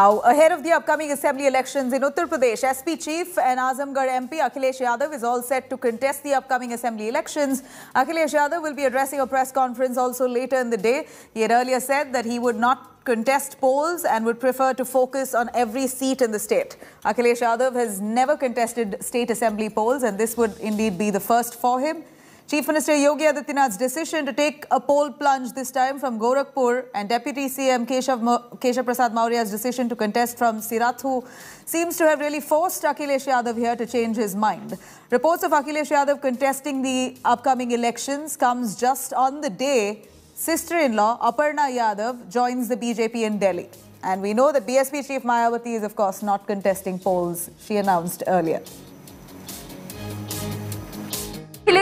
Now, ahead of the upcoming assembly elections in Uttar Pradesh, SP Chief and Azamgarh MP Akhilesh Yadav is all set to contest the upcoming assembly elections. Akhilesh Yadav will be addressing a press conference also later in the day. He had earlier said that he would not contest polls and would prefer to focus on every seat in the state. Akhilesh Yadav has never contested state assembly polls and this would indeed be the first for him. Chief Minister Yogi Adityanath's decision to take a pole plunge this time from Gorakhpur and Deputy CM Keshav, Keshav Prasad Maurya's decision to contest from Sirathu seems to have really forced Akhilesh Yadav here to change his mind. Reports of Akhilesh Yadav contesting the upcoming elections comes just on the day sister-in-law Aparna Yadav joins the BJP in Delhi. And we know that BSP Chief Mayawati is of course not contesting polls, she announced earlier.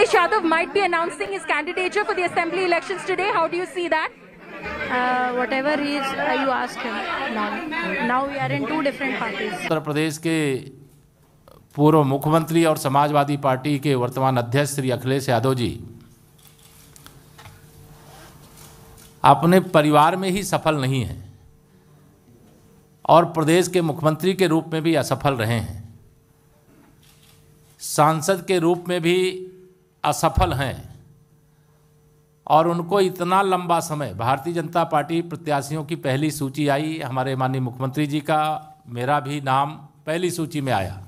Akhilesh Yadav might be announcing his candidature for the assembly elections today. How do you see that? Uh, whatever he is, uh, you ask him now. Now we are in two different parties. Uttar Pradesh ke पूर्व मुख्यमंत्री और Samajwadi party के वर्तमान अध्यक्ष श्री अखिलेश यादव जी अपने परिवार में ही सफल नहीं हैं और प्रदेश के मुख्यमंत्री के रूप में भी असफल रहे हैं सांसद के रूप में भी असफल हैं और उनको इतना लंबा समय भारतीय जनता पार्टी प्रत्याशियों की पहली सूची आई हमारे माननीय मुख्यमंत्री जी का मेरा भी नाम पहली सूची में आया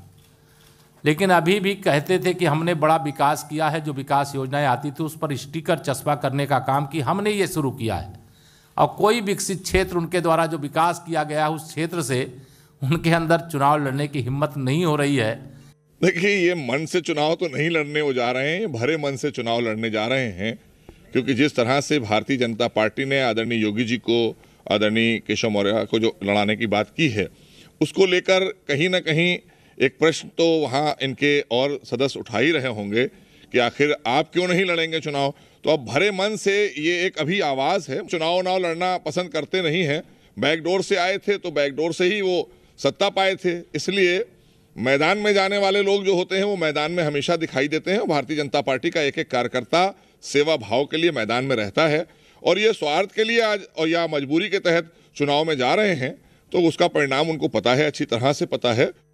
लेकिन अभी भी कहते थे कि हमने बड़ा विकास किया है जो विकास योजनाएं आती थी उस पर स्टिकर चस्पा करने का काम कि हमने ये शुरू किया है और कोई विकसित क्षेत्र उनके द्वारा जो विकास किया गया है उस क्षेत्र से उनके अंदर चुनाव लड़ने की हिम्मत नहीं हो रही है देखिए ये मन से चुनाव तो नहीं लड़ने वो जा रहे हैं भरे मन से चुनाव लड़ने जा रहे हैं क्योंकि जिस तरह से भारतीय जनता पार्टी ने आदरणीय योगी जी को आदरणीय केशव मौर्य को जो लड़ाने की बात की है उसको लेकर कहीं ना कहीं एक प्रश्न तो वहाँ इनके और सदस्य उठा ही रहे होंगे कि आखिर आप क्यों नहीं लड़ेंगे चुनाव तो अब भरे मन से ये एक अभी आवाज़ है चुनाव उनाव लड़ना पसंद करते नहीं हैं बैकडोर से आए थे तो बैकडोर से ही वो सत्ता पाए थे इसलिए मैदान में जाने वाले लोग जो होते हैं वो मैदान में हमेशा दिखाई देते हैं भारतीय जनता पार्टी का एक एक कार्यकर्ता सेवा भाव के लिए मैदान में रहता है और ये स्वार्थ के लिए आज और या मजबूरी के तहत चुनाव में जा रहे हैं तो उसका परिणाम उनको पता है अच्छी तरह से पता है